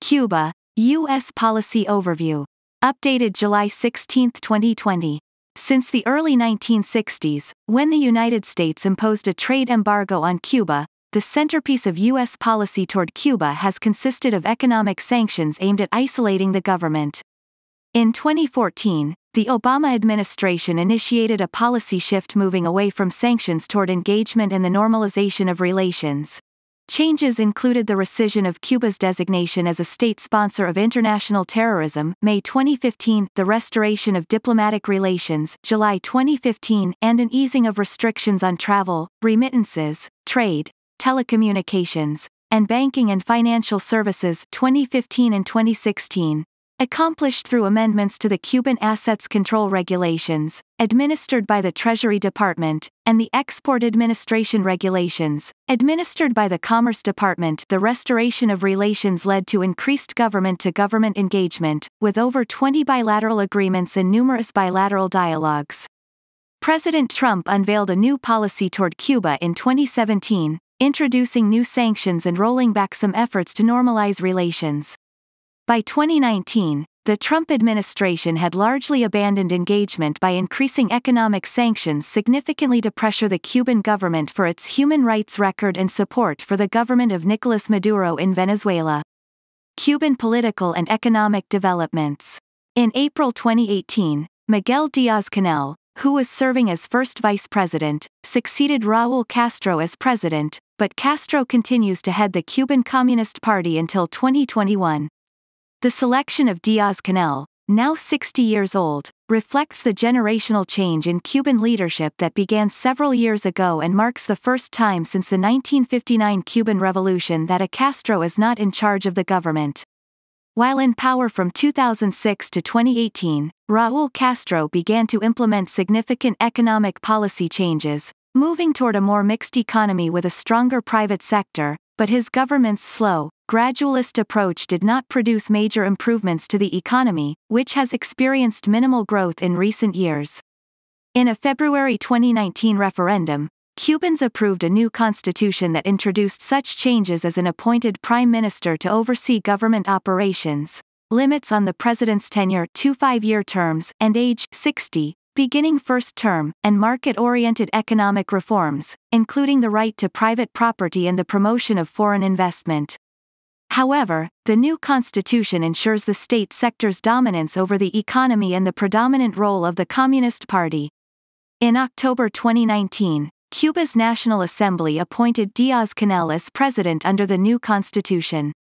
Cuba, U.S. Policy Overview. Updated July 16, 2020. Since the early 1960s, when the United States imposed a trade embargo on Cuba, the centerpiece of U.S. policy toward Cuba has consisted of economic sanctions aimed at isolating the government. In 2014, the Obama administration initiated a policy shift moving away from sanctions toward engagement and the normalization of relations. Changes included the rescission of Cuba's designation as a state sponsor of international terrorism, May 2015, the restoration of diplomatic relations, July 2015, and an easing of restrictions on travel, remittances, trade, telecommunications, and banking and financial services 2015 and 2016 accomplished through amendments to the Cuban Assets Control Regulations, administered by the Treasury Department, and the Export Administration Regulations, administered by the Commerce Department. The restoration of relations led to increased government to government engagement, with over 20 bilateral agreements and numerous bilateral dialogues. President Trump unveiled a new policy toward Cuba in 2017, introducing new sanctions and rolling back some efforts to normalize relations. By 2019, the Trump administration had largely abandoned engagement by increasing economic sanctions significantly to pressure the Cuban government for its human rights record and support for the government of Nicolas Maduro in Venezuela. Cuban political and economic developments. In April 2018, Miguel Diaz-Canel, who was serving as first vice president, succeeded Raul Castro as president, but Castro continues to head the Cuban Communist Party until 2021. The selection of Diaz Canel, now 60 years old, reflects the generational change in Cuban leadership that began several years ago and marks the first time since the 1959 Cuban Revolution that a Castro is not in charge of the government. While in power from 2006 to 2018, Raul Castro began to implement significant economic policy changes, moving toward a more mixed economy with a stronger private sector, but his government's slow, gradualist approach did not produce major improvements to the economy, which has experienced minimal growth in recent years. In a February 2019 referendum, Cubans approved a new constitution that introduced such changes as an appointed prime minister to oversee government operations, limits on the president's tenure, two five year terms, and age 60, beginning first term, and market oriented economic reforms, including the right to private property and the promotion of foreign investment. However, the new constitution ensures the state sector's dominance over the economy and the predominant role of the Communist Party. In October 2019, Cuba's National Assembly appointed Diaz Canel as president under the new constitution.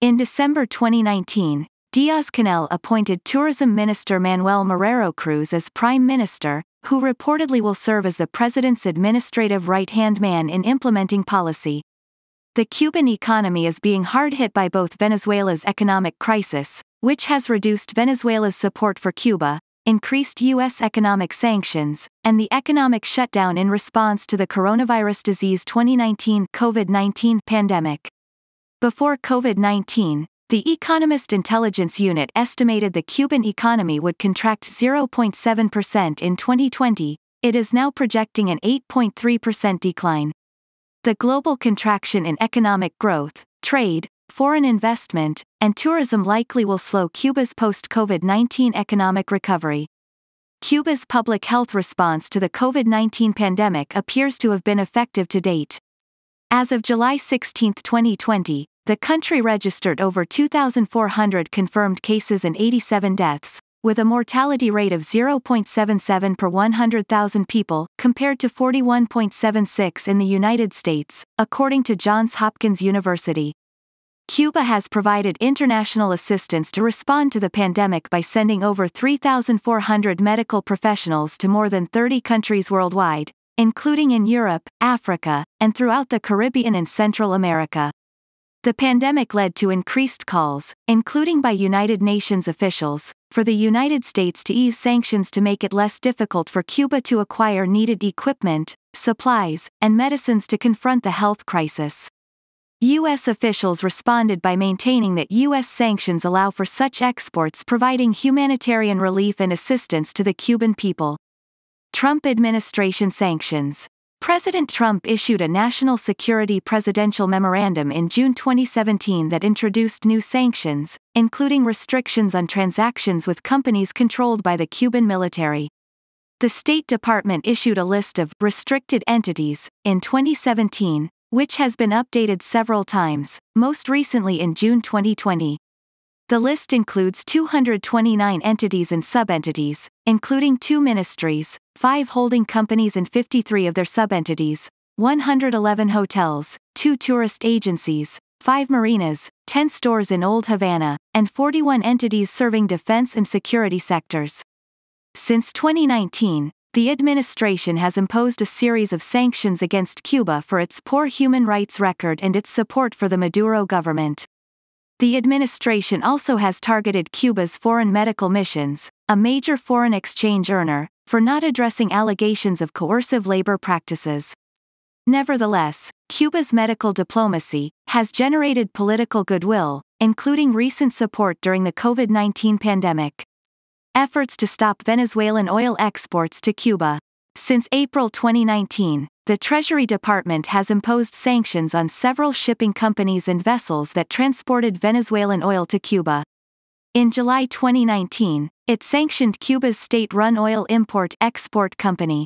In December 2019, Diaz-Canel appointed Tourism Minister Manuel Marrero Cruz as Prime Minister, who reportedly will serve as the president's administrative right-hand man in implementing policy. The Cuban economy is being hard hit by both Venezuela's economic crisis, which has reduced Venezuela's support for Cuba, increased U.S. economic sanctions, and the economic shutdown in response to the coronavirus disease 2019 COVID-19 pandemic. Before COVID-19, the Economist Intelligence Unit estimated the Cuban economy would contract 0.7% in 2020, it is now projecting an 8.3% decline. The global contraction in economic growth, trade, foreign investment, and tourism likely will slow Cuba's post COVID 19 economic recovery. Cuba's public health response to the COVID 19 pandemic appears to have been effective to date. As of July 16, 2020, the country registered over 2,400 confirmed cases and 87 deaths, with a mortality rate of 0.77 per 100,000 people, compared to 41.76 in the United States, according to Johns Hopkins University. Cuba has provided international assistance to respond to the pandemic by sending over 3,400 medical professionals to more than 30 countries worldwide, including in Europe, Africa, and throughout the Caribbean and Central America. The pandemic led to increased calls, including by United Nations officials, for the United States to ease sanctions to make it less difficult for Cuba to acquire needed equipment, supplies, and medicines to confront the health crisis. U.S. officials responded by maintaining that U.S. sanctions allow for such exports, providing humanitarian relief and assistance to the Cuban people. Trump administration sanctions. President Trump issued a national security presidential memorandum in June 2017 that introduced new sanctions, including restrictions on transactions with companies controlled by the Cuban military. The State Department issued a list of restricted entities in 2017, which has been updated several times, most recently in June 2020. The list includes 229 entities and subentities, including two ministries, five holding companies and 53 of their subentities, 111 hotels, two tourist agencies, five marinas, 10 stores in Old Havana, and 41 entities serving defense and security sectors. Since 2019, the administration has imposed a series of sanctions against Cuba for its poor human rights record and its support for the Maduro government. The administration also has targeted Cuba's foreign medical missions, a major foreign exchange earner, for not addressing allegations of coercive labor practices. Nevertheless, Cuba's medical diplomacy has generated political goodwill, including recent support during the COVID 19 pandemic. Efforts to stop Venezuelan oil exports to Cuba. Since April 2019, the Treasury Department has imposed sanctions on several shipping companies and vessels that transported Venezuelan oil to Cuba. In July 2019, it sanctioned Cuba's state run oil import export company.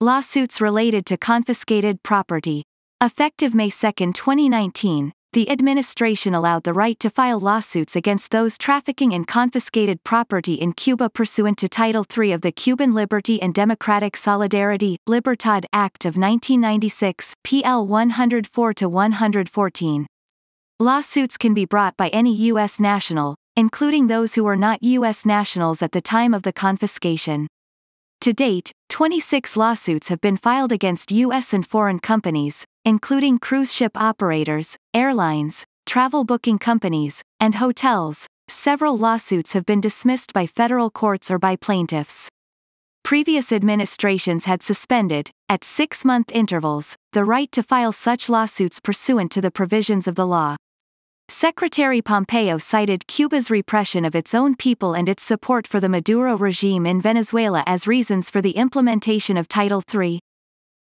Lawsuits related to confiscated property. Effective May 2, 2019, the administration allowed the right to file lawsuits against those trafficking in confiscated property in Cuba pursuant to Title III of the Cuban Liberty and Democratic Solidarity, Libertad Act of 1996, PL 104-114. Lawsuits can be brought by any U.S. national, including those who were not U.S. nationals at the time of the confiscation. To date, 26 lawsuits have been filed against U.S. and foreign companies, including cruise ship operators, airlines, travel booking companies, and hotels. Several lawsuits have been dismissed by federal courts or by plaintiffs. Previous administrations had suspended, at six month intervals, the right to file such lawsuits pursuant to the provisions of the law. Secretary Pompeo cited Cuba's repression of its own people and its support for the Maduro regime in Venezuela as reasons for the implementation of Title III.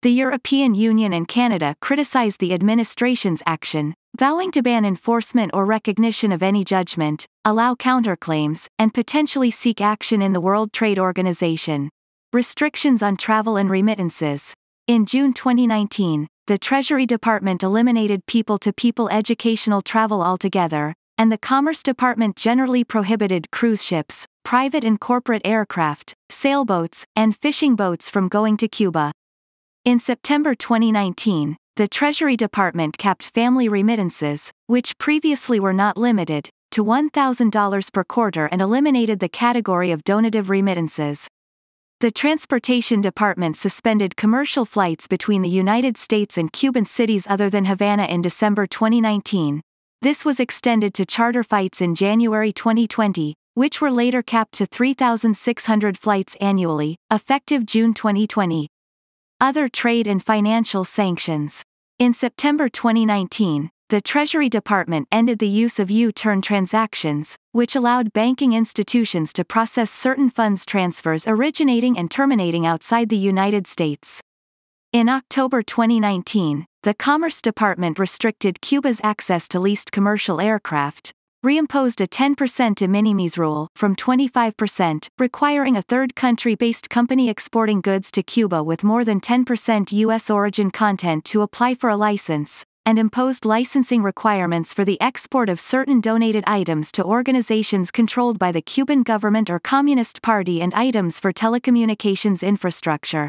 The European Union and Canada criticized the administration's action, vowing to ban enforcement or recognition of any judgment, allow counterclaims, and potentially seek action in the World Trade Organization. Restrictions on travel and remittances. In June 2019, the Treasury Department eliminated people to people educational travel altogether, and the Commerce Department generally prohibited cruise ships, private and corporate aircraft, sailboats, and fishing boats from going to Cuba. In September 2019, the Treasury Department capped family remittances, which previously were not limited, to $1,000 per quarter and eliminated the category of donative remittances, the Transportation Department suspended commercial flights between the United States and Cuban cities other than Havana in December 2019. This was extended to charter flights in January 2020, which were later capped to 3,600 flights annually, effective June 2020. Other trade and financial sanctions. In September 2019, the Treasury Department ended the use of U turn transactions, which allowed banking institutions to process certain funds transfers originating and terminating outside the United States. In October 2019, the Commerce Department restricted Cuba's access to leased commercial aircraft, reimposed a 10% de minimis rule from 25%, requiring a third country based company exporting goods to Cuba with more than 10% U.S. origin content to apply for a license, and imposed licensing requirements for the export of certain donated items to organizations controlled by the Cuban government or Communist Party and items for telecommunications infrastructure.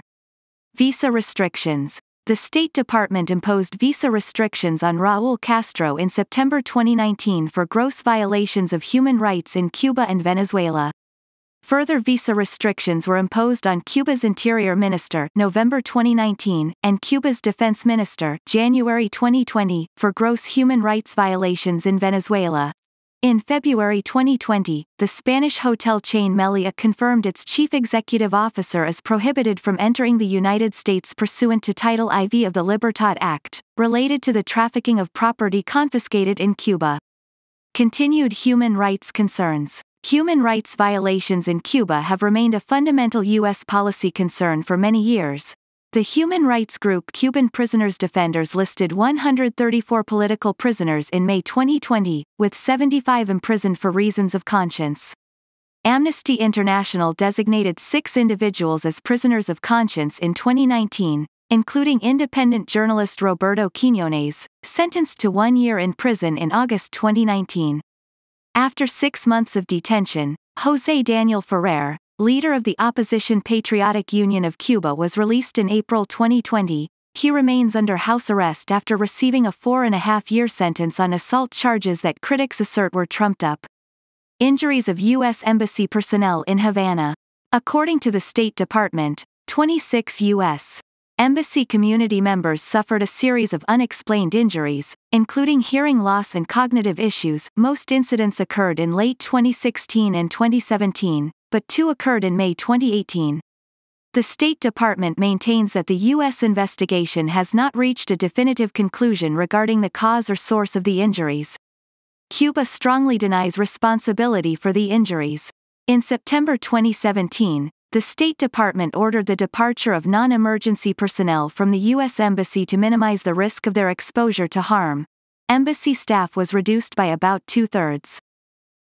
Visa restrictions. The State Department imposed visa restrictions on Raul Castro in September 2019 for gross violations of human rights in Cuba and Venezuela. Further visa restrictions were imposed on Cuba's Interior Minister November 2019 and Cuba's Defense Minister January 2020 for gross human rights violations in Venezuela. In February 2020, the Spanish hotel chain Melia confirmed its chief executive officer is prohibited from entering the United States pursuant to Title IV of the Libertad Act, related to the trafficking of property confiscated in Cuba. Continued human rights concerns. Human rights violations in Cuba have remained a fundamental U.S. policy concern for many years. The human rights group Cuban Prisoners Defenders listed 134 political prisoners in May 2020, with 75 imprisoned for reasons of conscience. Amnesty International designated six individuals as prisoners of conscience in 2019, including independent journalist Roberto Quiñones, sentenced to one year in prison in August 2019. After six months of detention, Jose Daniel Ferrer, leader of the opposition Patriotic Union of Cuba, was released in April 2020. He remains under house arrest after receiving a four and a half year sentence on assault charges that critics assert were trumped up. Injuries of U.S. Embassy personnel in Havana. According to the State Department, 26 U.S embassy community members suffered a series of unexplained injuries, including hearing loss and cognitive issues. Most incidents occurred in late 2016 and 2017, but two occurred in May 2018. The State Department maintains that the U.S. investigation has not reached a definitive conclusion regarding the cause or source of the injuries. Cuba strongly denies responsibility for the injuries. In September 2017, the State Department ordered the departure of non emergency personnel from the U.S. Embassy to minimize the risk of their exposure to harm. Embassy staff was reduced by about two thirds.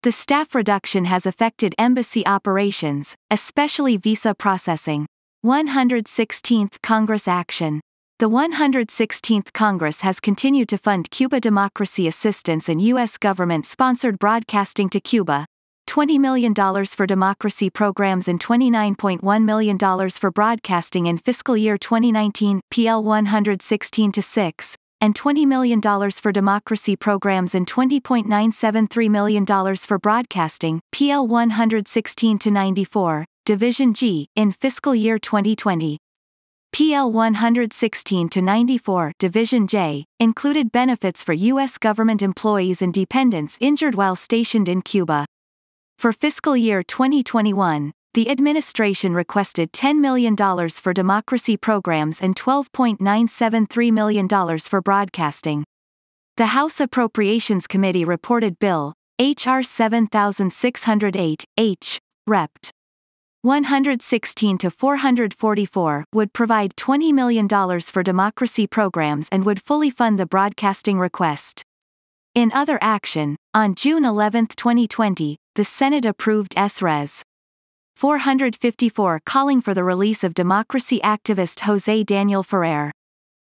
The staff reduction has affected embassy operations, especially visa processing. 116th Congress Action The 116th Congress has continued to fund Cuba democracy assistance and U.S. government sponsored broadcasting to Cuba, $20 million for democracy programs and $29.1 million for broadcasting in fiscal year 2019, PL 116 6, and $20 million for democracy programs and $20.973 million for broadcasting, PL 116 94, Division G, in fiscal year 2020. PL 116 94, Division J, included benefits for U.S. government employees and dependents injured while stationed in Cuba. For fiscal year 2021, the administration requested $10 million for democracy programs and $12.973 million for broadcasting. The House Appropriations Committee reported Bill, H.R. 7608, H. Rept. 116 to 444 would provide $20 million for democracy programs and would fully fund the broadcasting request. In other action, on June 11, 2020, the Senate approved S.Res. 454 calling for the release of democracy activist Jose Daniel Ferrer.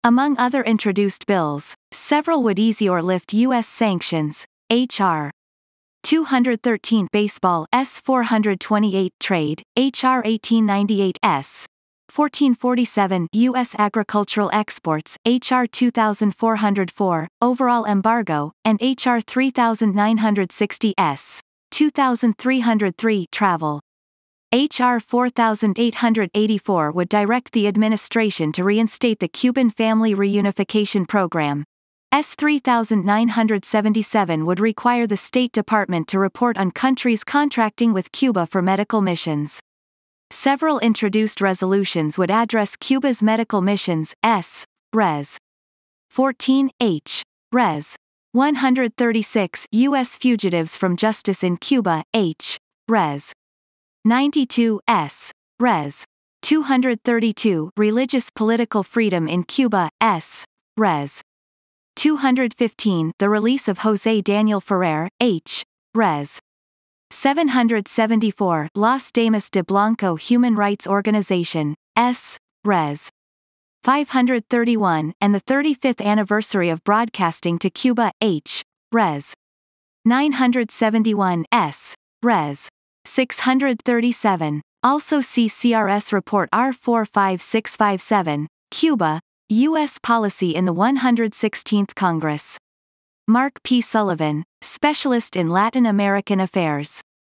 Among other introduced bills, several would ease or lift U.S. sanctions, H.R. 213 Baseball S428 Trade, H.R. 1898 S. 1447 U.S. Agricultural Exports, H.R. 2404, Overall Embargo, and H.R. 3960 S. 2303 Travel. H.R. 4884 would direct the administration to reinstate the Cuban Family Reunification Program. S. 3977 would require the State Department to report on countries contracting with Cuba for medical missions several introduced resolutions would address Cuba's medical missions, S. Res. 14, H. Res. 136, U.S. Fugitives from Justice in Cuba, H. Res. 92, S. Res. 232, Religious Political Freedom in Cuba, S. Res. 215, The Release of Jose Daniel Ferrer, H. Res. 774 Las Damas de Blanco Human Rights Organization, S. Res. 531 and the 35th anniversary of broadcasting to Cuba, H. Res. 971 S. Res. 637. Also see CRS Report R45657, Cuba, U.S. Policy in the 116th Congress. Mark P. Sullivan, specialist in Latin American affairs.